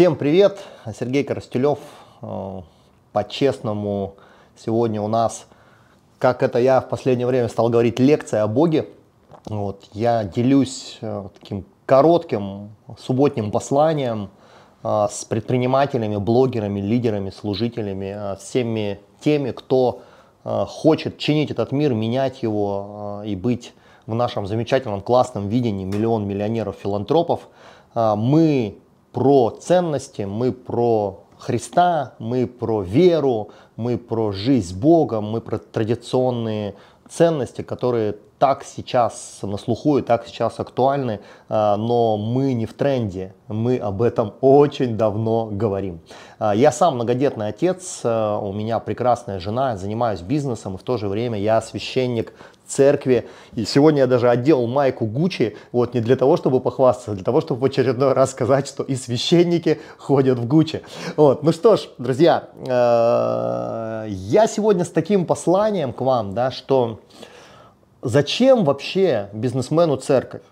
Всем привет, Сергей Коростелев. Э, по-честному, сегодня у нас, как это я в последнее время стал говорить, лекция о Боге. Вот, я делюсь э, таким коротким субботним посланием э, с предпринимателями, блогерами, лидерами, служителями, всеми теми, кто хочет чинить этот мир, менять его и быть в нашем замечательном классном видении миллион миллионеров-филантропов. Мы про ценности, мы про Христа, мы про веру, мы про жизнь с Богом, мы про традиционные ценности, которые так сейчас на слуху и так сейчас актуальны, а, но мы не в тренде, мы об этом очень давно говорим. А, я сам многодетный отец, а, у меня прекрасная жена, занимаюсь бизнесом, и в то же время я священник церкви. И сегодня я даже одел майку Гуччи, вот не для того, чтобы похвастаться, а для того, чтобы в очередной раз сказать, что и священники ходят в Гуччи. Вот. Ну что ж, друзья, э, я сегодня с таким посланием к вам, да, что зачем вообще бизнесмену церковь?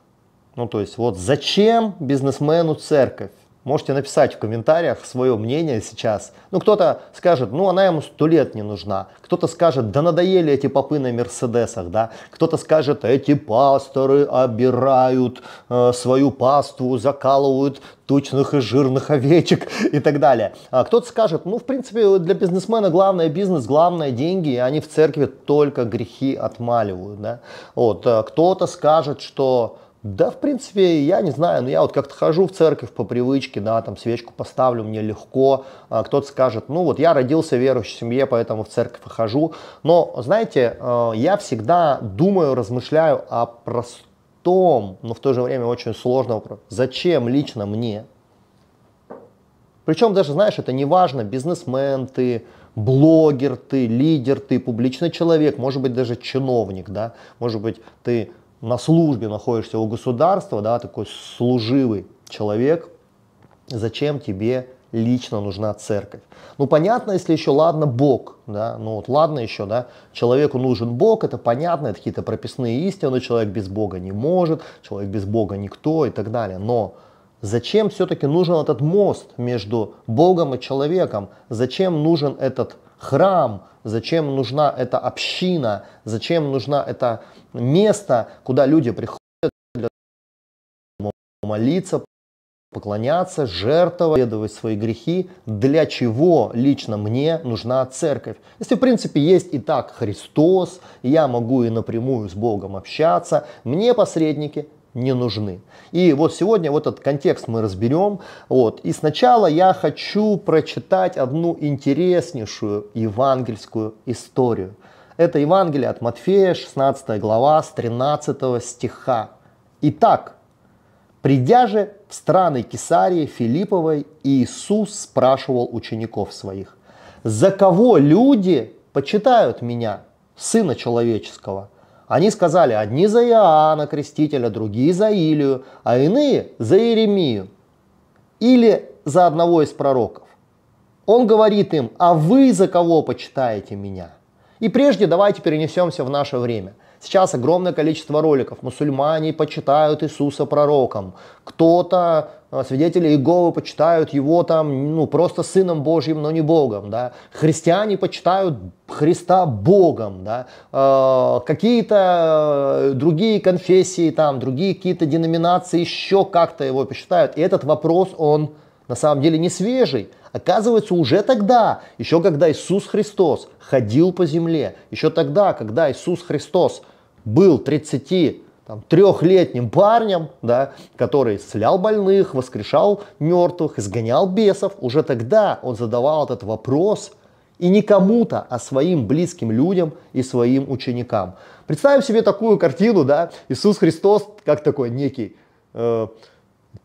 Ну, то есть, вот зачем бизнесмену церковь? Можете написать в комментариях свое мнение сейчас. Ну, кто-то скажет, ну, она ему сто лет не нужна. Кто-то скажет, да надоели эти попы на Мерседесах, да. Кто-то скажет, эти пасторы обирают э, свою паству, закалывают тучных и жирных овечек и так далее. А кто-то скажет, ну, в принципе, для бизнесмена главное бизнес, главное деньги, и они в церкви только грехи отмаливают, да. Вот, э, кто-то скажет, что да, в принципе, я не знаю, но я вот как-то хожу в церковь по привычке, да, там свечку поставлю, мне легко. А, кто-то скажет, ну вот я родился в верующей семье, поэтому в церковь хожу. Но, знаете, э, я всегда думаю, размышляю о простом, но в то же время очень сложном. Зачем лично мне? Причем даже, знаешь, это не важно, бизнесмен ты, блогер ты, лидер ты, публичный человек, может быть, даже чиновник, да, может быть, ты на службе находишься у государства, да, такой служивый человек, зачем тебе лично нужна церковь. Ну, понятно, если еще, ладно, Бог, да, ну вот, ладно еще, да, человеку нужен Бог, это понятно, это какие-то прописные истины, человек без Бога не может, человек без Бога никто и так далее, но зачем все-таки нужен этот мост между Богом и человеком, зачем нужен этот храм, зачем нужна эта община, зачем нужна эта место, куда люди приходят для молиться, поклоняться, жертвовать, следовать свои грехи, для чего лично мне нужна церковь. Если, в принципе, есть и так Христос, я могу и напрямую с Богом общаться, мне посредники не нужны. И вот сегодня вот этот контекст мы разберем. Вот. И сначала я хочу прочитать одну интереснейшую евангельскую историю – это Евангелие от Матфея, 16 глава, с 13 стиха. Итак, придя же в страны Кесарии Филипповой, Иисус спрашивал учеников своих, «За кого люди почитают меня, Сына Человеческого?» Они сказали, одни за Иоанна Крестителя, другие за Илию, а иные за Иеремию или за одного из пророков. Он говорит им, а вы за кого почитаете меня? И прежде давайте перенесемся в наше время. Сейчас огромное количество роликов. Мусульмане почитают Иисуса пророком. Кто-то, э, свидетели Иеговы, почитают его там, ну, просто сыном Божьим, но не Богом, да. Христиане почитают Христа Богом, да. Э, какие-то э, другие конфессии там, другие какие-то деноминации еще как-то его почитают. И этот вопрос, он на самом деле не свежий. Оказывается, уже тогда, еще когда Иисус Христос ходил по земле, еще тогда, когда Иисус Христос был 30 там, трехлетним парнем, да, который слял больных, воскрешал мертвых, изгонял бесов, уже тогда он задавал этот вопрос и не кому-то, а своим близким людям и своим ученикам. Представим себе такую картину, да, Иисус Христос как такой некий э,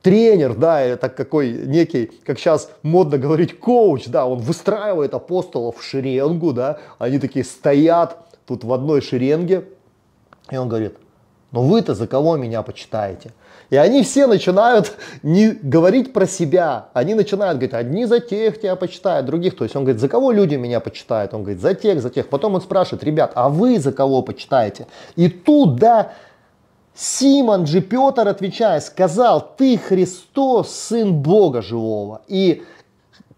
тренер, да, это какой некий, как сейчас модно говорить, коуч, да, он выстраивает апостолов в шеренгу, да, они такие стоят тут в одной шеренге, и он говорит, ну вы-то за кого меня почитаете? И они все начинают не говорить про себя, они начинают говорить, одни за тех тебя почитают, других. То есть он говорит, за кого люди меня почитают? Он говорит, за тех, за тех. Потом он спрашивает, ребят, а вы за кого почитаете? И тут, да, Симон же Петр, отвечая, сказал, ты Христос, Сын Бога Живого. И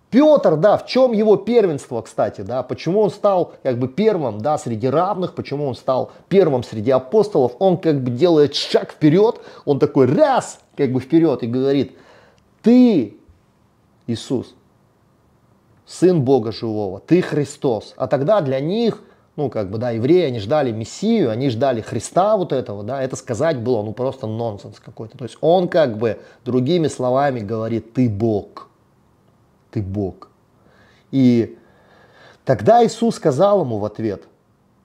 Петр, да, в чем его первенство, кстати, да, почему он стал как бы первым, да, среди равных, почему он стал первым среди апостолов, он как бы делает шаг вперед, он такой раз, как бы вперед и говорит, ты, Иисус, Сын Бога Живого, ты Христос. А тогда для них – ну, как бы, да, евреи, они ждали Мессию, они ждали Христа вот этого, да, это сказать было, ну, просто нонсенс какой-то. То есть он, как бы, другими словами говорит, ты Бог, ты Бог. И тогда Иисус сказал ему в ответ,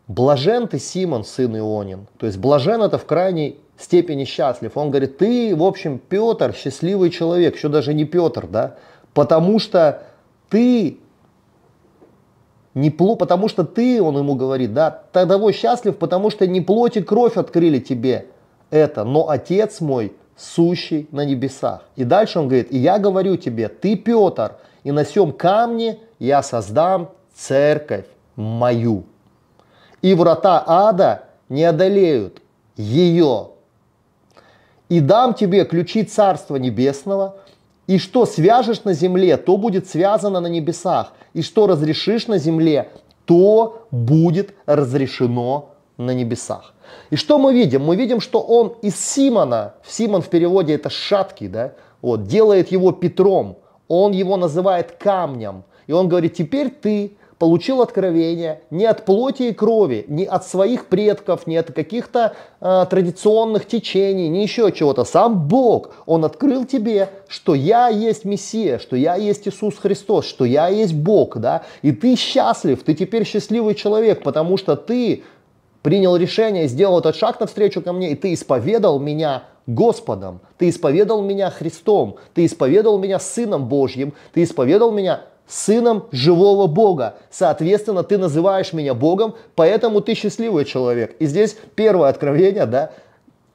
блажен ты, Симон, сын Ионин. То есть блажен это в крайней степени счастлив. Он говорит, ты, в общем, Петр, счастливый человек, еще даже не Петр, да, потому что ты непло, потому что ты, он ему говорит, да, того счастлив, потому что не плоть и кровь открыли тебе это, но Отец мой, сущий на небесах. И дальше он говорит, и я говорю тебе, ты, Петр, и на сем камне я создам церковь мою. И врата ада не одолеют ее. И дам тебе ключи Царства Небесного, и что свяжешь на земле, то будет связано на небесах. И что разрешишь на земле, то будет разрешено на небесах. И что мы видим? Мы видим, что он из Симона, Симон в переводе это шаткий, да, вот, делает его Петром, он его называет камнем. И он говорит, теперь ты получил откровение не от плоти и крови, не от своих предков, не от каких-то э, традиционных течений, не еще чего-то. Сам Бог, Он открыл тебе, что я есть Мессия, что я есть Иисус Христос, что я есть Бог, да, и ты счастлив, ты теперь счастливый человек, потому что ты принял решение, сделал этот шаг навстречу ко мне, и ты исповедал меня Господом, ты исповедал меня Христом, ты исповедал меня Сыном Божьим, ты исповедал меня сыном живого Бога. Соответственно, ты называешь меня Богом, поэтому ты счастливый человек. И здесь первое откровение, да.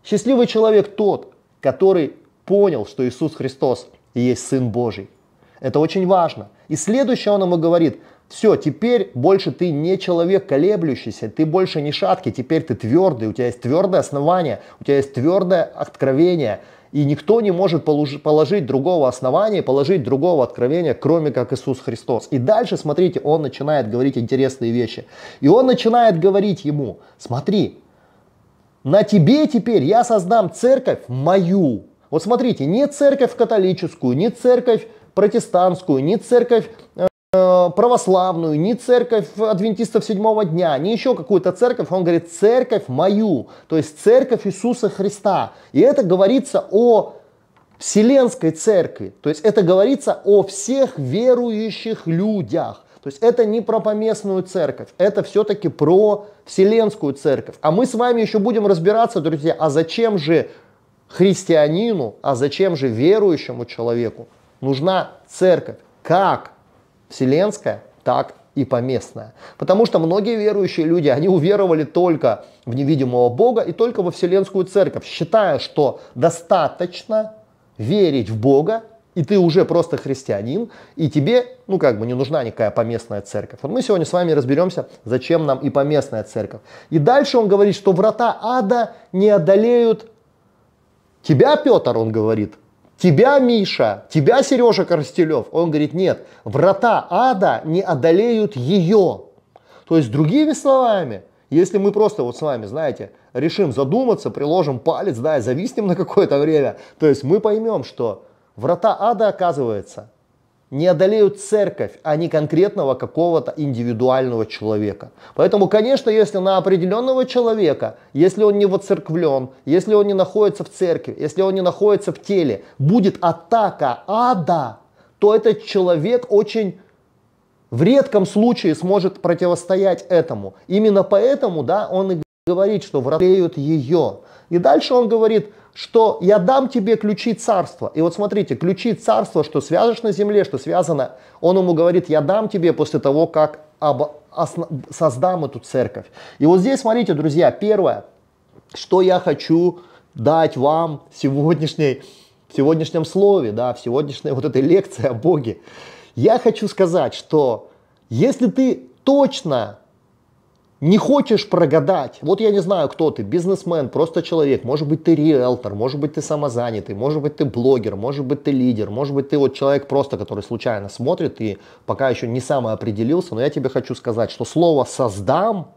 Счастливый человек тот, который понял, что Иисус Христос есть Сын Божий. Это очень важно. И следующее он ему говорит, все, теперь больше ты не человек колеблющийся, ты больше не шаткий, теперь ты твердый, у тебя есть твердое основание, у тебя есть твердое откровение – и никто не может положить другого основания, положить другого откровения, кроме как Иисус Христос. И дальше, смотрите, он начинает говорить интересные вещи. И он начинает говорить ему, смотри, на тебе теперь я создам церковь мою. Вот смотрите, не церковь католическую, не церковь протестантскую, не церковь... Э, Э, православную, ни церковь адвентистов седьмого дня, ни еще какую-то церковь. Он говорит, церковь мою, то есть церковь Иисуса Христа. И это говорится о Вселенской церкви. То есть это говорится о всех верующих людях. То есть это не про поместную церковь, это все-таки про Вселенскую церковь. А мы с вами еще будем разбираться, друзья, а зачем же христианину, а зачем же верующему человеку нужна церковь? Как вселенское, так и поместное. Потому что многие верующие люди, они уверовали только в невидимого Бога и только во Вселенскую Церковь, считая, что достаточно верить в Бога, и ты уже просто христианин, и тебе, ну как бы, не нужна никакая поместная церковь. Вот мы сегодня с вами разберемся, зачем нам и поместная церковь. И дальше он говорит, что врата ада не одолеют тебя, Петр, он говорит, Тебя, Миша, тебя, Сережа Коростелев. Он говорит, нет, врата ада не одолеют ее. То есть, другими словами, если мы просто вот с вами, знаете, решим задуматься, приложим палец, да, и зависнем на какое-то время, то есть мы поймем, что врата ада, оказывается, не одолеют церковь, а не конкретного какого-то индивидуального человека. Поэтому, конечно, если на определенного человека, если он не воцерквлен, если он не находится в церкви, если он не находится в теле, будет атака ада, то этот человек очень в редком случае сможет противостоять этому. Именно поэтому да, он и говорит, что вратеют ее. И дальше он говорит, что я дам тебе ключи царства. И вот смотрите, ключи царства, что свяжешь на земле, что связано, он ему говорит, я дам тебе после того, как об, осна, создам эту церковь. И вот здесь, смотрите, друзья, первое, что я хочу дать вам в, сегодняшней, в сегодняшнем слове, да, в сегодняшней вот этой лекции о Боге. Я хочу сказать, что если ты точно не хочешь прогадать. Вот я не знаю, кто ты, бизнесмен, просто человек, может быть ты риэлтор, может быть ты самозанятый, может быть ты блогер, может быть ты лидер, может быть ты вот человек просто, который случайно смотрит и пока еще не самоопределился, но я тебе хочу сказать, что слово «создам»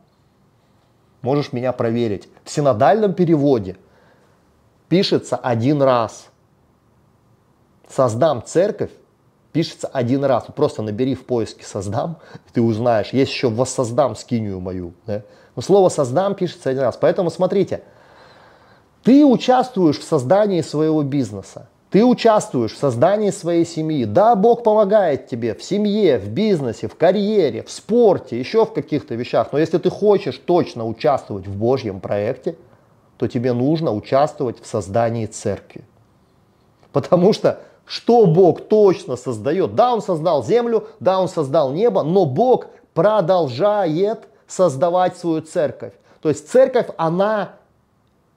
можешь меня проверить. В синодальном переводе пишется один раз. «Создам церковь» пишется один раз. Просто набери в поиске «создам», и ты узнаешь. Есть еще «воссоздам» скинию мою. Да? Но слово «создам» пишется один раз. Поэтому смотрите, ты участвуешь в создании своего бизнеса. Ты участвуешь в создании своей семьи. Да, Бог помогает тебе в семье, в бизнесе, в карьере, в спорте, еще в каких-то вещах. Но если ты хочешь точно участвовать в Божьем проекте, то тебе нужно участвовать в создании церкви. Потому что что Бог точно создает. Да, Он создал землю, да, Он создал небо, но Бог продолжает создавать свою церковь. То есть церковь, она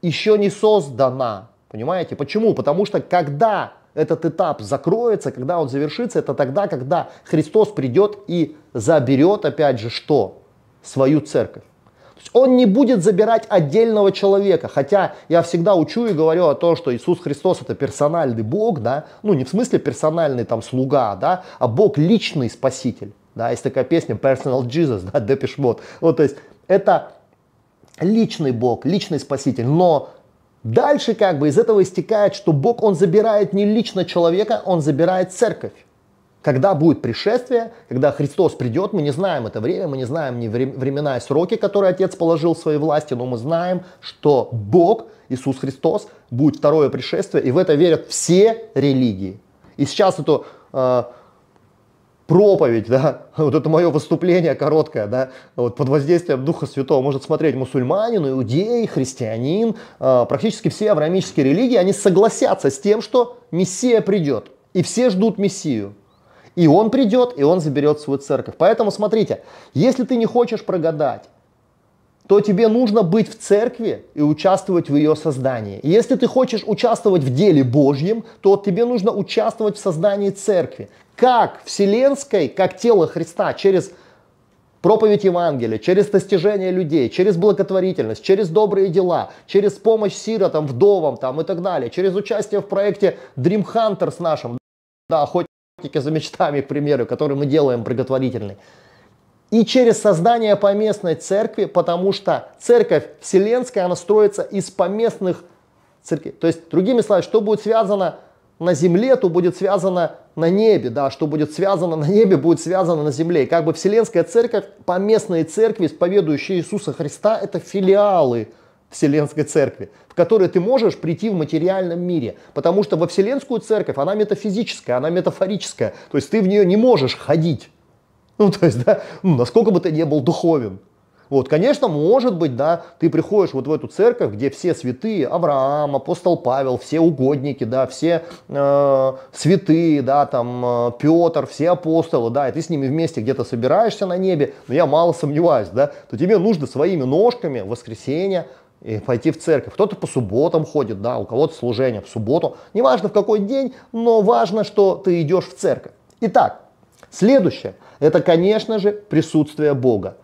еще не создана. Понимаете? Почему? Потому что когда этот этап закроется, когда он завершится, это тогда, когда Христос придет и заберет, опять же, что? Свою церковь. Он не будет забирать отдельного человека, хотя я всегда учу и говорю о том, что Иисус Христос это персональный Бог, да, ну не в смысле персональный там слуга, да, а Бог личный спаситель, да, есть такая песня Personal Jesus, да, Depeche Mode, вот, то есть это личный Бог, личный спаситель, но дальше как бы из этого истекает, что Бог, он забирает не лично человека, он забирает церковь. Когда будет пришествие, когда Христос придет, мы не знаем это время, мы не знаем ни времена и сроки, которые Отец положил в своей власти, но мы знаем, что Бог, Иисус Христос, будет второе пришествие, и в это верят все религии. И сейчас эту э, проповедь, да, вот это мое выступление короткое, да, вот под воздействием Духа Святого может смотреть мусульманин, иудей, христианин, э, практически все авраамические религии, они согласятся с тем, что Мессия придет. И все ждут Мессию. И он придет, и он заберет свою церковь. Поэтому смотрите, если ты не хочешь прогадать, то тебе нужно быть в церкви и участвовать в ее создании. если ты хочешь участвовать в деле Божьем, то тебе нужно участвовать в создании церкви. Как вселенской, как тело Христа, через проповедь Евангелия, через достижение людей, через благотворительность, через добрые дела, через помощь сиротам, вдовам там, и так далее, через участие в проекте Dream Hunters нашим, да, хоть практике за мечтами, к примеру, которые мы делаем благотворительный. И через создание поместной церкви, потому что церковь вселенская, она строится из поместных церквей. То есть, другими словами, что будет связано на земле, то будет связано на небе, да, что будет связано на небе, будет связано на земле. И как бы Вселенская Церковь, поместные церкви, исповедующие Иисуса Христа, это филиалы Вселенской Церкви в которые ты можешь прийти в материальном мире. Потому что во Вселенскую церковь она метафизическая, она метафорическая. То есть ты в нее не можешь ходить. Ну, то есть, да, ну, насколько бы ты ни был духовен. Вот, конечно, может быть, да, ты приходишь вот в эту церковь, где все святые, Авраам, апостол Павел, все угодники, да, все э, святые, да, там, э, Петр, все апостолы, да, и ты с ними вместе где-то собираешься на небе, но я мало сомневаюсь, да, то тебе нужно своими ножками в воскресенье и пойти в церковь. Кто-то по субботам ходит, да, у кого-то служение в субботу. Неважно в какой день, но важно, что ты идешь в церковь. Итак, следующее, это, конечно же, присутствие Бога.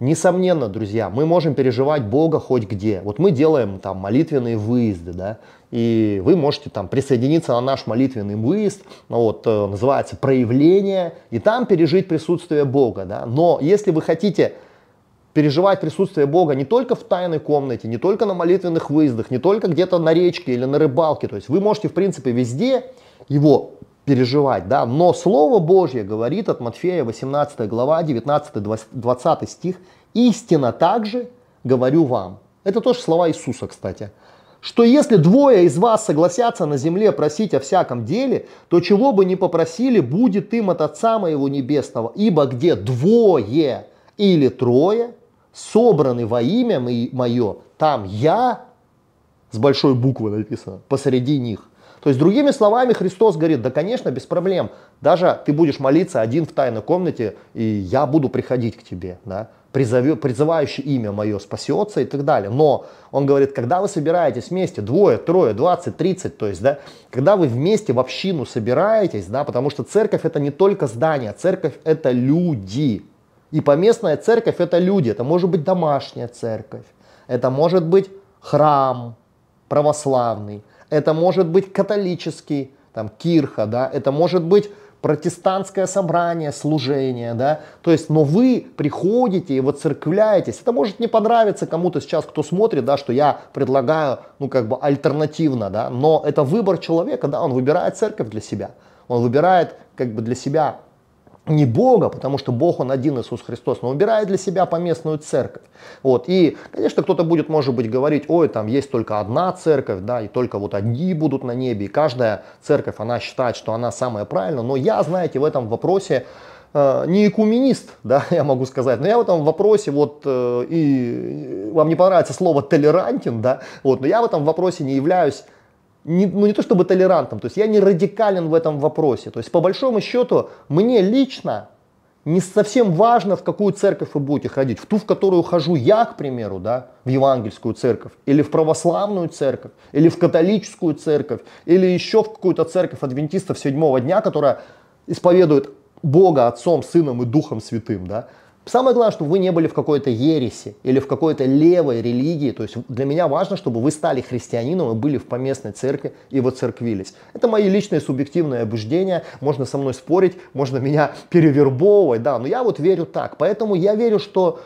Несомненно, друзья, мы можем переживать Бога хоть где. Вот мы делаем там молитвенные выезды, да, и вы можете там присоединиться на наш молитвенный выезд, ну вот, э, называется «Проявление», и там пережить присутствие Бога, да. Но если вы хотите переживать присутствие Бога не только в тайной комнате, не только на молитвенных выездах, не только где-то на речке или на рыбалке. То есть вы можете, в принципе, везде его переживать, да, но Слово Божье говорит от Матфея 18 глава 19-20 стих, истина также говорю вам. Это тоже слова Иисуса, кстати. Что если двое из вас согласятся на земле просить о всяком деле, то чего бы ни попросили, будет им от Отца Моего Небесного, ибо где двое или трое собраны во имя мое, там я с большой буквы написано, посреди них. То есть, другими словами, Христос говорит, да, конечно, без проблем. Даже ты будешь молиться один в тайной комнате, и я буду приходить к тебе. Да? Призови, призывающий имя мое спасется и так далее. Но он говорит, когда вы собираетесь вместе, двое, трое, двадцать, тридцать, то есть, да, когда вы вместе в общину собираетесь, да, потому что церковь это не только здание, церковь это люди, и поместная церковь это люди, это может быть домашняя церковь, это может быть храм православный, это может быть католический, там, кирха, да, это может быть протестантское собрание, служение, да, то есть, но вы приходите и вот церквляетесь, это может не понравиться кому-то сейчас, кто смотрит, да, что я предлагаю, ну, как бы альтернативно, да, но это выбор человека, да, он выбирает церковь для себя, он выбирает, как бы, для себя не Бога, потому что Бог, Он один Иисус Христос, но убирает для себя поместную церковь. Вот. И, конечно, кто-то будет, может быть, говорить, ой, там есть только одна церковь, да, и только вот одни будут на небе, и каждая церковь, она считает, что она самая правильная, но я, знаете, в этом вопросе э, не экуменист, да, я могу сказать, но я в этом вопросе вот, э, и вам не понравится слово толерантен, да, вот, но я в этом вопросе не являюсь не, ну не то чтобы толерантным, то есть я не радикален в этом вопросе. То есть по большому счету мне лично не совсем важно, в какую церковь вы будете ходить. В ту, в которую хожу я, к примеру, да, в евангельскую церковь, или в православную церковь, или в католическую церковь, или еще в какую-то церковь адвентистов седьмого дня, которая исповедует Бога Отцом, Сыном и Духом Святым, да, Самое главное, чтобы вы не были в какой-то ереси или в какой-то левой религии. То есть для меня важно, чтобы вы стали христианином и были в поместной церкви и воцерквились. Это мои личные субъективные убеждения. Можно со мной спорить, можно меня перевербовывать, да, но я вот верю так. Поэтому я верю, что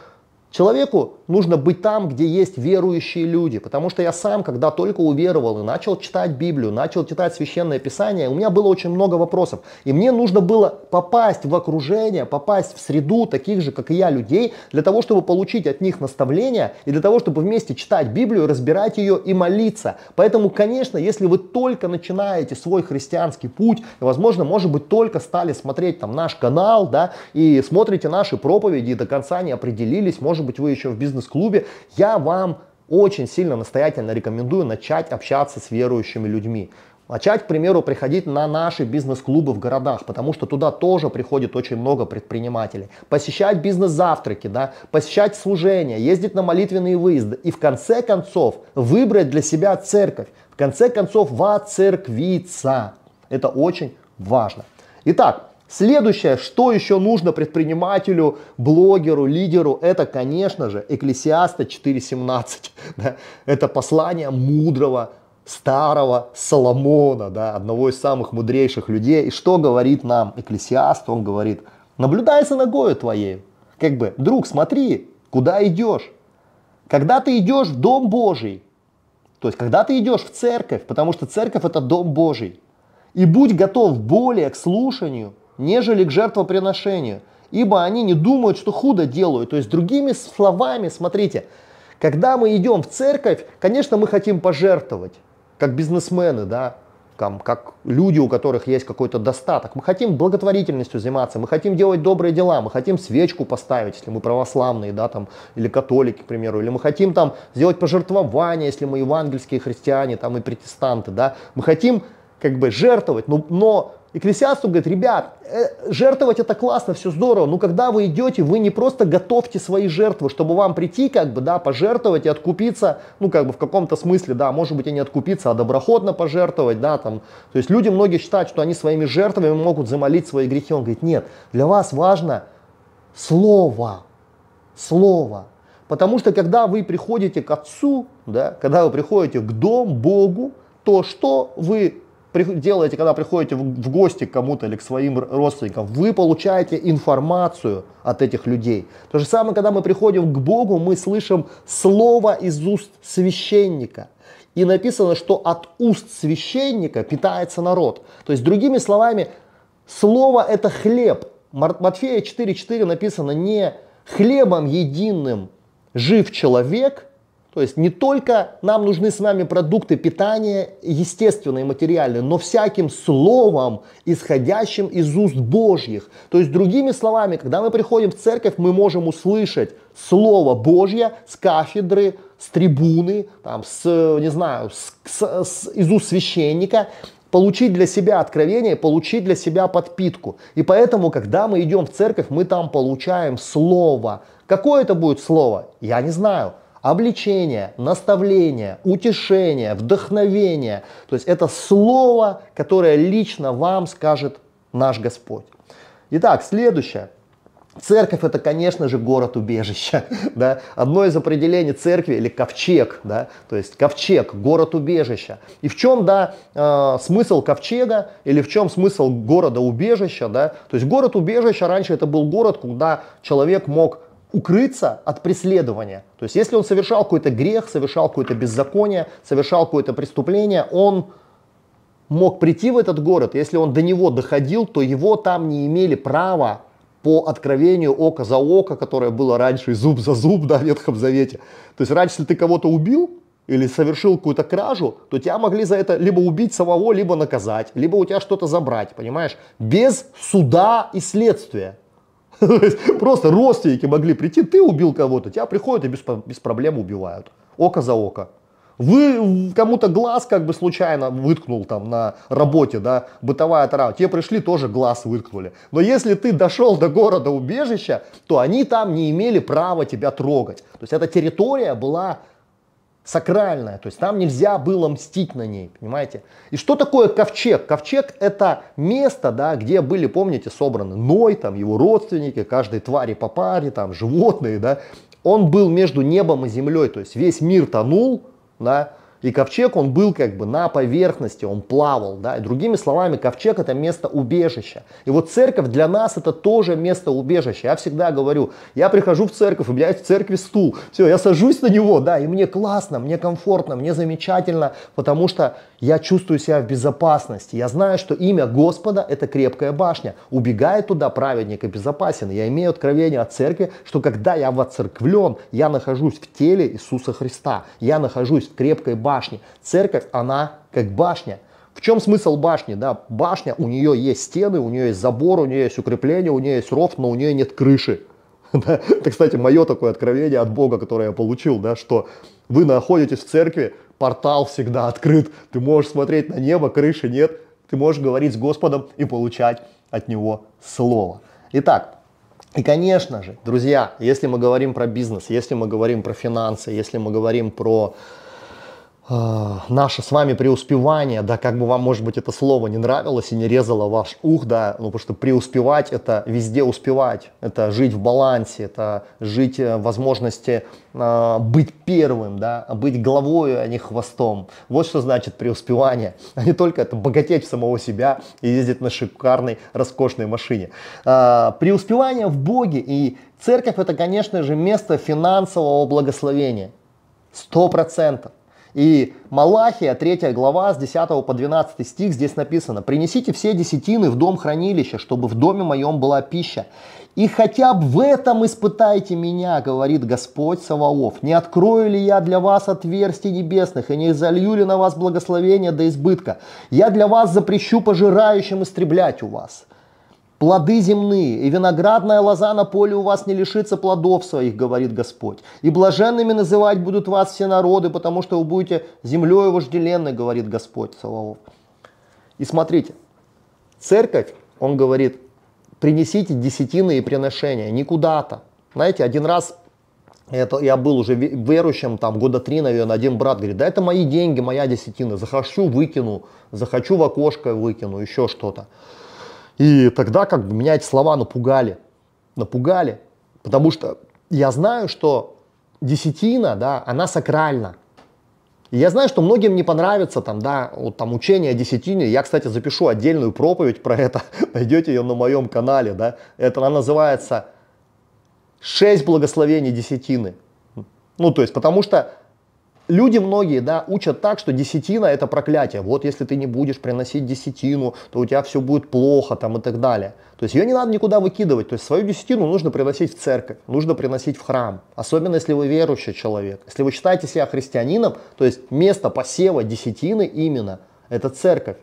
человеку нужно быть там, где есть верующие люди. Потому что я сам, когда только уверовал и начал читать Библию, начал читать Священное Писание, у меня было очень много вопросов. И мне нужно было попасть в окружение, попасть в среду таких же, как и я, людей, для того, чтобы получить от них наставления и для того, чтобы вместе читать Библию, разбирать ее и молиться. Поэтому, конечно, если вы только начинаете свой христианский путь, возможно, может быть, только стали смотреть там наш канал, да, и смотрите наши проповеди и до конца не определились, может быть, вы еще в бизнес бизнес-клубе, я вам очень сильно настоятельно рекомендую начать общаться с верующими людьми. Начать, к примеру, приходить на наши бизнес-клубы в городах, потому что туда тоже приходит очень много предпринимателей. Посещать бизнес-завтраки, да, посещать служения, ездить на молитвенные выезды. И в конце концов выбрать для себя церковь. В конце концов воцерквиться. Это очень важно. Итак, Следующее, что еще нужно предпринимателю, блогеру, лидеру, это, конечно же, Экклесиаста 4.17. Да? Это послание мудрого старого Соломона, да, одного из самых мудрейших людей. И что говорит нам Экклесиаст? Он говорит, наблюдай за ногою твоей. Как бы, друг, смотри, куда идешь. Когда ты идешь в Дом Божий, то есть когда ты идешь в церковь, потому что церковь это Дом Божий, и будь готов более к слушанию, нежели к жертвоприношению, ибо они не думают, что худо делают. То есть другими словами, смотрите, когда мы идем в церковь, конечно, мы хотим пожертвовать, как бизнесмены, да, там, как люди, у которых есть какой-то достаток. Мы хотим благотворительностью заниматься, мы хотим делать добрые дела, мы хотим свечку поставить, если мы православные, да, там, или католики, к примеру, или мы хотим там сделать пожертвование, если мы евангельские христиане, там, и протестанты, да, мы хотим как бы жертвовать, но, но Экклесиасту говорит, ребят, э, жертвовать это классно, все здорово, но когда вы идете, вы не просто готовьте свои жертвы, чтобы вам прийти, как бы, да, пожертвовать и откупиться, ну, как бы, в каком-то смысле, да, может быть, и не откупиться, а доброходно пожертвовать, да, там. То есть люди многие считают, что они своими жертвами могут замолить свои грехи. Он говорит, нет, для вас важно слово, слово. Потому что, когда вы приходите к Отцу, да, когда вы приходите к Дом Богу, то что вы делаете, когда приходите в, гости к кому-то или к своим родственникам, вы получаете информацию от этих людей. То же самое, когда мы приходим к Богу, мы слышим слово из уст священника. И написано, что от уст священника питается народ. То есть, другими словами, слово это хлеб. Матфея 4.4 написано не хлебом единым жив человек, то есть не только нам нужны с вами продукты питания, естественные, материальные, но всяким словом, исходящим из уст Божьих. То есть другими словами, когда мы приходим в церковь, мы можем услышать Слово Божье с кафедры, с трибуны, там, с, не знаю, с, с, с, из уст священника, получить для себя откровение, получить для себя подпитку. И поэтому, когда мы идем в церковь, мы там получаем Слово. Какое это будет Слово? Я не знаю обличение, наставление, утешение, вдохновение. То есть это слово, которое лично вам скажет наш Господь. Итак, следующее. Церковь это, конечно же, город убежища. Да? Одно из определений церкви или ковчег, да? то есть ковчег, город убежища. И в чем да, э, смысл ковчега или в чем смысл города убежища? Да? То есть город убежища раньше это был город, куда человек мог укрыться от преследования. То есть если он совершал какой-то грех, совершал какое-то беззаконие, совершал какое-то преступление, он мог прийти в этот город, если он до него доходил, то его там не имели права по откровению око за око, которое было раньше, и зуб за зуб, да, в Ветхом Завете. То есть раньше, если ты кого-то убил или совершил какую-то кражу, то тебя могли за это либо убить самого, либо наказать, либо у тебя что-то забрать, понимаешь? Без суда и следствия. Просто родственники могли прийти, ты убил кого-то, тебя приходят и без, без проблем убивают. Око за око. Вы кому-то глаз как бы случайно выткнул там на работе, да, бытовая трава. тебе пришли, тоже глаз выткнули. Но если ты дошел до города убежища, то они там не имели права тебя трогать. То есть эта территория была сакральная, то есть там нельзя было мстить на ней, понимаете? И что такое ковчег? Ковчег это место, да, где были, помните, собраны Ной, там его родственники, каждой твари по паре, там животные, да. Он был между небом и землей, то есть весь мир тонул, да, и ковчег, он был как бы на поверхности, он плавал, да, и другими словами, ковчег это место убежища. И вот церковь для нас это тоже место убежища. Я всегда говорю, я прихожу в церковь, у меня в церкви стул, все, я сажусь на него, да, и мне классно, мне комфортно, мне замечательно, потому что я чувствую себя в безопасности. Я знаю, что имя Господа это крепкая башня. Убегает туда праведник и безопасен. Я имею откровение от церкви, что когда я воцерквлен, я нахожусь в теле Иисуса Христа, я нахожусь в крепкой башне башни. Церковь, она как башня. В чем смысл башни? Да, башня, у нее есть стены, у нее есть забор, у нее есть укрепление, у нее есть ров, но у нее нет крыши. Это, кстати, мое такое откровение от Бога, которое я получил, да, что вы находитесь в церкви, портал всегда открыт, ты можешь смотреть на небо, крыши нет, ты можешь говорить с Господом и получать от Него Слово. Итак, и, конечно же, друзья, если мы говорим про бизнес, если мы говорим про финансы, если мы говорим про а, наше с вами преуспевание, да, как бы вам, может быть, это слово не нравилось и не резало ваш ух, да, ну, потому что преуспевать – это везде успевать, это жить в балансе, это жить в э, возможности э, быть первым, да, быть головой, а не хвостом. Вот что значит преуспевание, а не только это богатеть самого себя и ездить на шикарной, роскошной машине. Э, преуспевание в Боге и Церковь – это, конечно же, место финансового благословения. Сто процентов. И Малахия, 3 глава, с 10 по 12 стих здесь написано, «Принесите все десятины в дом хранилища, чтобы в доме моем была пища. И хотя бы в этом испытайте меня, говорит Господь Саваоф. Не открою ли я для вас отверстий небесных, и не залью ли на вас благословения до избытка? Я для вас запрещу пожирающим истреблять у вас» плоды земные, и виноградная лоза на поле у вас не лишится плодов своих, говорит Господь. И блаженными называть будут вас все народы, потому что вы будете землей вожделенной, говорит Господь Саваоф. И смотрите, церковь, он говорит, принесите десятины и приношения, не куда-то. Знаете, один раз это я был уже верующим, там года три, наверное, один брат говорит, да это мои деньги, моя десятина, захочу, выкину, захочу в окошко, выкину, еще что-то. И тогда как бы меня эти слова напугали. Напугали. Потому что я знаю, что десятина, да, она сакральна. И я знаю, что многим не понравится там, да, вот там учение о десятине. Я, кстати, запишу отдельную проповедь про это. Найдете ее на моем канале, да. Это она называется «Шесть благословений десятины». Ну, то есть, потому что Люди многие, да, учат так, что десятина это проклятие. Вот если ты не будешь приносить десятину, то у тебя все будет плохо там и так далее. То есть ее не надо никуда выкидывать. То есть свою десятину нужно приносить в церковь, нужно приносить в храм. Особенно если вы верующий человек. Если вы считаете себя христианином, то есть место посева десятины именно это церковь.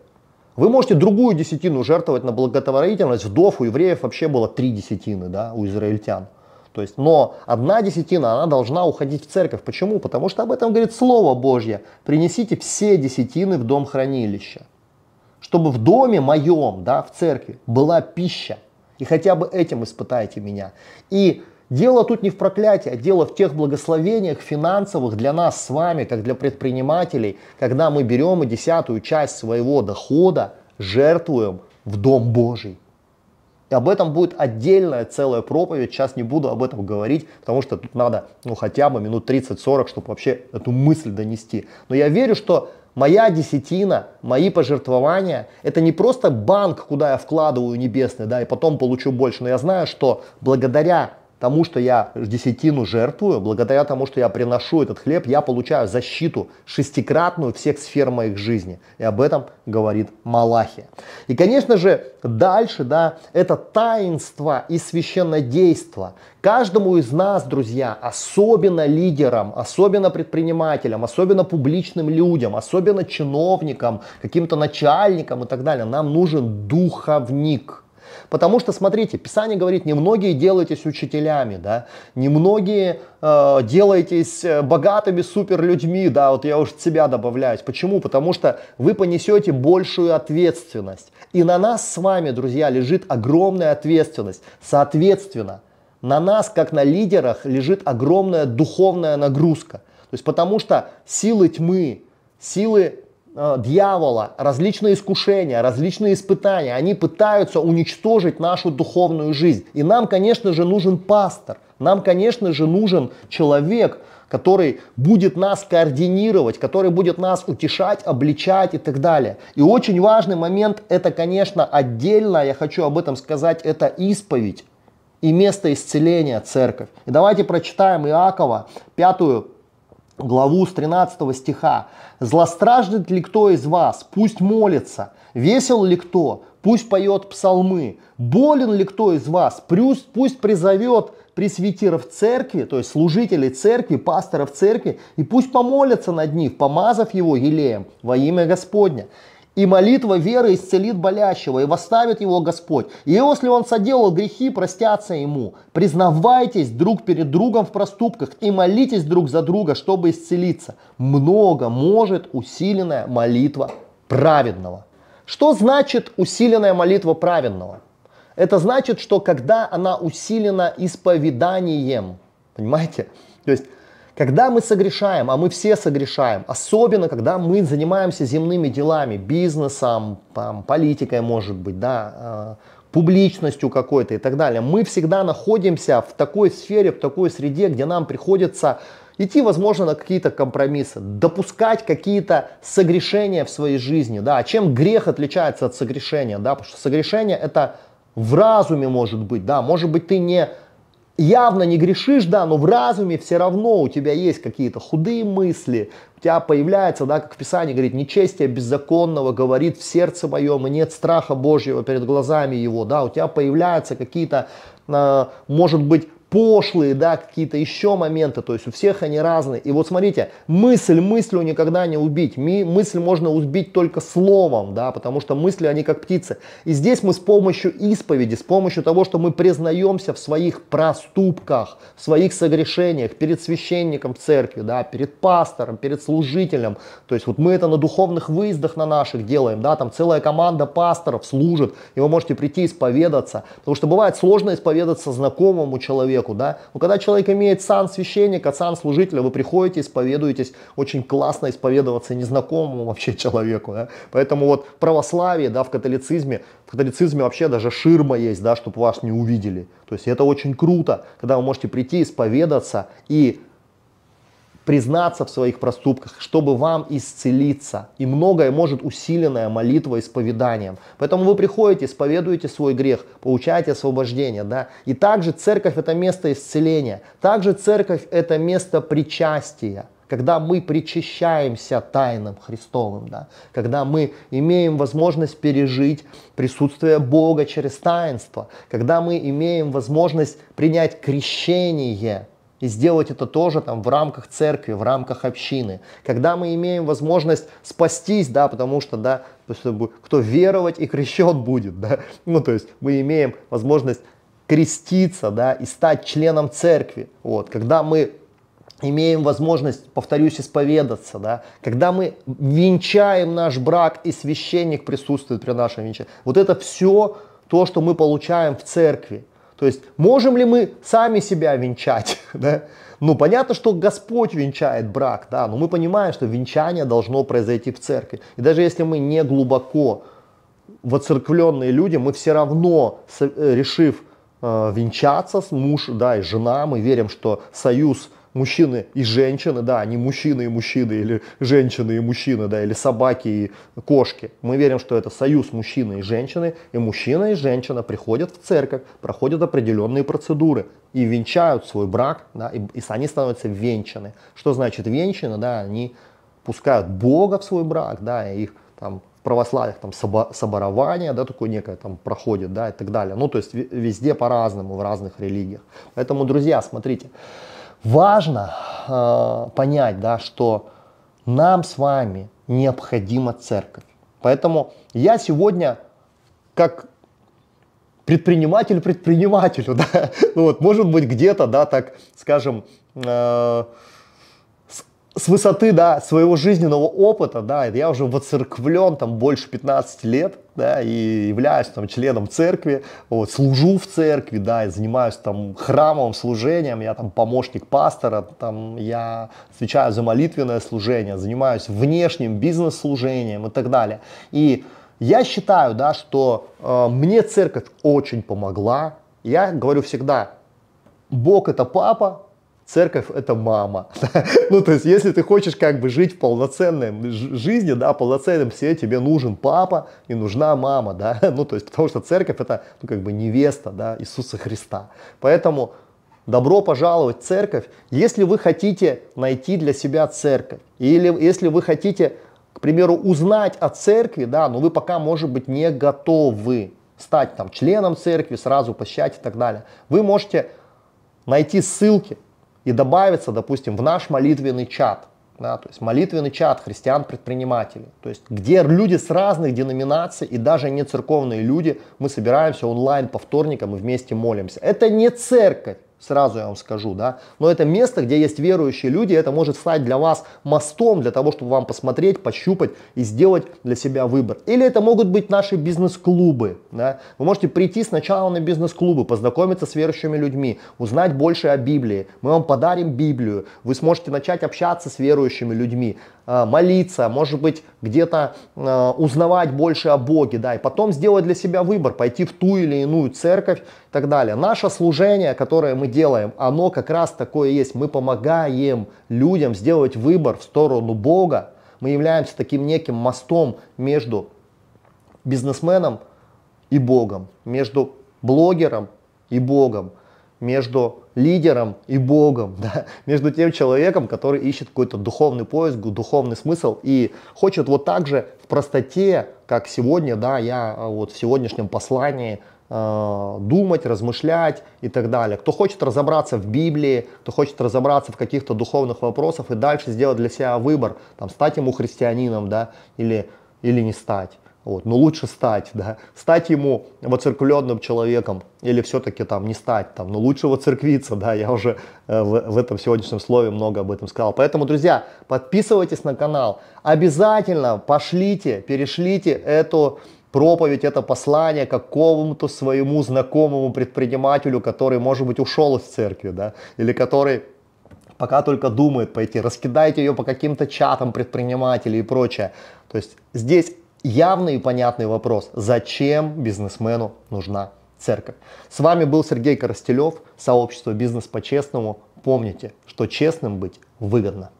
Вы можете другую десятину жертвовать на благотворительность. Вдов у евреев вообще было три десятины, да, у израильтян. То есть, но одна десятина, она должна уходить в церковь. Почему? Потому что об этом говорит Слово Божье. Принесите все десятины в дом хранилища. Чтобы в доме моем, да, в церкви, была пища. И хотя бы этим испытайте меня. И дело тут не в проклятии, а дело в тех благословениях финансовых для нас с вами, как для предпринимателей, когда мы берем и десятую часть своего дохода жертвуем в Дом Божий. Об этом будет отдельная целая проповедь, сейчас не буду об этом говорить, потому что тут надо ну, хотя бы минут 30-40, чтобы вообще эту мысль донести. Но я верю, что моя десятина, мои пожертвования, это не просто банк, куда я вкладываю небесный, да, и потом получу больше, но я знаю, что благодаря тому, что я десятину жертвую, благодаря тому, что я приношу этот хлеб, я получаю защиту шестикратную всех сфер моих жизни. И об этом говорит Малахия. И, конечно же, дальше, да, это таинство и священное священнодейство. Каждому из нас, друзья, особенно лидерам, особенно предпринимателям, особенно публичным людям, особенно чиновникам, каким-то начальникам и так далее, нам нужен духовник – Потому что, смотрите, Писание говорит, немногие делаетесь учителями, да, немногие э, делаетесь э, богатыми суперлюдьми, да, вот я уж себя добавляюсь. Почему? Потому что вы понесете большую ответственность. И на нас с вами, друзья, лежит огромная ответственность. Соответственно, на нас, как на лидерах, лежит огромная духовная нагрузка. То есть потому что силы тьмы, силы Э, дьявола, различные искушения, различные испытания, они пытаются уничтожить нашу духовную жизнь. И нам, конечно же, нужен пастор, нам, конечно же, нужен человек, который будет нас координировать, который будет нас утешать, обличать и так далее. И очень важный момент, это, конечно, отдельно, я хочу об этом сказать, это исповедь и место исцеления церковь. И давайте прочитаем Иакова, пятую главу с 13 стиха. «Злостраждет ли кто из вас? Пусть молится. Весел ли кто? Пусть поет псалмы. Болен ли кто из вас? Пусть, пусть призовет пресвитеров церкви, то есть служителей церкви, пасторов церкви, и пусть помолятся над них, помазав его елеем во имя Господня. И молитва веры исцелит болящего, и восставит его Господь. И если он соделал грехи, простятся ему. Признавайтесь друг перед другом в проступках и молитесь друг за друга, чтобы исцелиться. Много может усиленная молитва праведного. Что значит усиленная молитва праведного? Это значит, что когда она усилена исповеданием, понимаете? То есть когда мы согрешаем, а мы все согрешаем, особенно когда мы занимаемся земными делами, бизнесом, там, политикой, может быть, да, а, публичностью какой-то и так далее. Мы всегда находимся в такой сфере, в такой среде, где нам приходится идти, возможно, на какие-то компромиссы, допускать какие-то согрешения в своей жизни. Да? А чем грех отличается от согрешения? Да? Потому что согрешение это в разуме может быть, да, может быть ты не явно не грешишь, да, но в разуме все равно у тебя есть какие-то худые мысли, у тебя появляется, да, как в Писании говорит, нечестие беззаконного говорит в сердце моем, и нет страха Божьего перед глазами его, да, у тебя появляются какие-то, а, может быть, пошлые, да, какие-то еще моменты, то есть у всех они разные. И вот смотрите, мысль мыслью никогда не убить, Ми, мысль можно убить только словом, да, потому что мысли, они как птицы. И здесь мы с помощью исповеди, с помощью того, что мы признаемся в своих проступках, в своих согрешениях перед священником в церкви, да, перед пастором, перед служителем, то есть вот мы это на духовных выездах на наших делаем, да, там целая команда пасторов служит, и вы можете прийти исповедаться, потому что бывает сложно исповедаться знакомому человеку, человеку, да. Но когда человек имеет сан священника, сан служителя, вы приходите, исповедуетесь, очень классно исповедоваться незнакомому вообще человеку, да. Поэтому вот православие, да, в католицизме, в католицизме вообще даже ширма есть, да, чтобы вас не увидели. То есть это очень круто, когда вы можете прийти, исповедаться и признаться в своих проступках, чтобы вам исцелиться. И многое может усиленная молитва исповеданием. Поэтому вы приходите, исповедуете свой грех, получаете освобождение. Да? И также церковь это место исцеления. Также церковь это место причастия когда мы причащаемся тайным Христовым, да, когда мы имеем возможность пережить присутствие Бога через таинство, когда мы имеем возможность принять крещение, и сделать это тоже там в рамках церкви, в рамках общины. Когда мы имеем возможность спастись, да, потому что, да, кто веровать и крещен будет, да, ну, то есть мы имеем возможность креститься, да, и стать членом церкви, вот, когда мы имеем возможность, повторюсь, исповедаться, да, когда мы венчаем наш брак и священник присутствует при нашем венчании, вот это все то, что мы получаем в церкви, то есть можем ли мы сами себя венчать? Да? Ну, понятно, что Господь венчает брак, да, но мы понимаем, что венчание должно произойти в церкви. И даже если мы не глубоко воцерквленные люди, мы все равно, э, решив э, венчаться, муж да, и жена, мы верим, что союз мужчины и женщины, да, не мужчины и мужчины, или женщины и мужчины, да, или собаки и кошки. Мы верим, что это союз мужчины и женщины, и мужчина и женщина приходят в церковь, проходят определенные процедуры и венчают свой брак, да, и, и они становятся венчаны. Что значит венчаны, да, они пускают Бога в свой брак, да, и их там православиях там соборование, да, такое некое там проходит, да, и так далее. Ну, то есть везде по-разному, в разных религиях. Поэтому, друзья, смотрите, Важно э, понять, да, что нам с вами необходима церковь. Поэтому я сегодня, как предприниматель предпринимателю, да, ну вот, может быть, где-то, да, так скажем, э, с высоты, да, своего жизненного опыта, да, я уже воцерквлен там больше 15 лет, да, и являюсь там членом церкви, вот, служу в церкви, да, и занимаюсь там храмовым служением, я там помощник пастора, там я отвечаю за молитвенное служение, занимаюсь внешним бизнес-служением и так далее. И я считаю, да, что э, мне церковь очень помогла, я говорю всегда, Бог это папа, Церковь это мама. ну, то есть, если ты хочешь как бы жить полноценной жизни, да, полноценным все, тебе нужен папа и нужна мама, да. ну, то есть, потому что церковь это, ну, как бы невеста, да, Иисуса Христа. Поэтому добро пожаловать в церковь. Если вы хотите найти для себя церковь, или если вы хотите, к примеру, узнать о церкви, да, но вы пока, может быть, не готовы стать там членом церкви, сразу посещать и так далее, вы можете найти ссылки и добавится, допустим, в наш молитвенный чат. Да, то есть молитвенный чат христиан-предпринимателей. То есть где люди с разных деноминаций и даже не церковные люди, мы собираемся онлайн по вторникам и вместе молимся. Это не церковь, сразу я вам скажу, да. Но это место, где есть верующие люди, это может стать для вас мостом, для того, чтобы вам посмотреть, пощупать и сделать для себя выбор. Или это могут быть наши бизнес-клубы, да. Вы можете прийти сначала на бизнес-клубы, познакомиться с верующими людьми, узнать больше о Библии. Мы вам подарим Библию, вы сможете начать общаться с верующими людьми. Э, молиться, может быть, где-то э, узнавать больше о Боге, да, и потом сделать для себя выбор, пойти в ту или иную церковь и так далее. Наше служение, которое мы делаем, оно как раз такое есть. Мы помогаем людям сделать выбор в сторону Бога. Мы являемся таким неким мостом между бизнесменом и Богом, между блогером и Богом между лидером и Богом, да? между тем человеком, который ищет какой-то духовный поиск, духовный смысл и хочет вот так же в простоте, как сегодня, да, я э, вот в сегодняшнем послании э, думать, размышлять и так далее. Кто хочет разобраться в Библии, кто хочет разобраться в каких-то духовных вопросах и дальше сделать для себя выбор, там, стать ему христианином, да, или, или не стать. Вот. Но ну, лучше стать, да, стать ему воцерквленным человеком или все-таки там не стать, там, но ну, лучше воцерквиться, да, я уже э, в, в этом сегодняшнем слове много об этом сказал. Поэтому, друзья, подписывайтесь на канал, обязательно пошлите, перешлите эту проповедь, это послание какому-то своему знакомому предпринимателю, который, может быть, ушел из церкви, да, или который пока только думает пойти, раскидайте ее по каким-то чатам предпринимателей и прочее. То есть здесь явный и понятный вопрос, зачем бизнесмену нужна церковь. С вами был Сергей Коростелев, сообщество «Бизнес по-честному». Помните, что честным быть выгодно.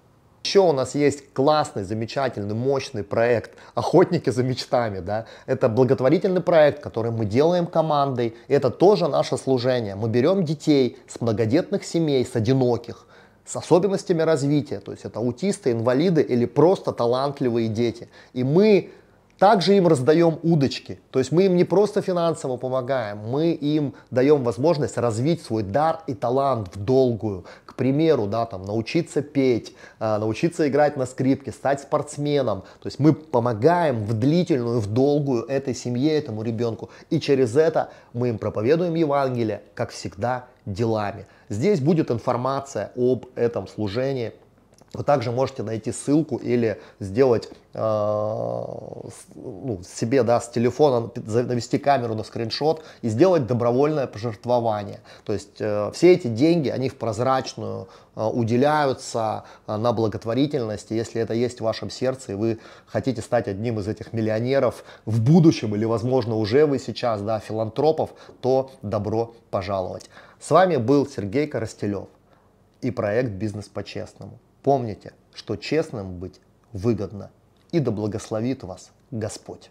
Еще у нас есть классный, замечательный, мощный проект «Охотники за мечтами». Да? Это благотворительный проект, который мы делаем командой. Это тоже наше служение. Мы берем детей с многодетных семей, с одиноких, с особенностями развития. То есть это аутисты, инвалиды или просто талантливые дети. И мы также им раздаем удочки, то есть мы им не просто финансово помогаем, мы им даем возможность развить свой дар и талант в долгую. К примеру, да, там, научиться петь, а, научиться играть на скрипке, стать спортсменом. То есть мы помогаем в длительную, в долгую этой семье, этому ребенку. И через это мы им проповедуем Евангелие, как всегда, делами. Здесь будет информация об этом служении – вы также можете найти ссылку или сделать э, ну, себе да, с телефона, навести камеру на скриншот и сделать добровольное пожертвование. То есть э, все эти деньги, они в прозрачную э, уделяются э, на благотворительность. если это есть в вашем сердце, и вы хотите стать одним из этих миллионеров в будущем, или, возможно, уже вы сейчас, да, филантропов, то добро пожаловать. С вами был Сергей Коростелев и проект «Бизнес по-честному». Помните, что честным быть выгодно. И да благословит вас Господь.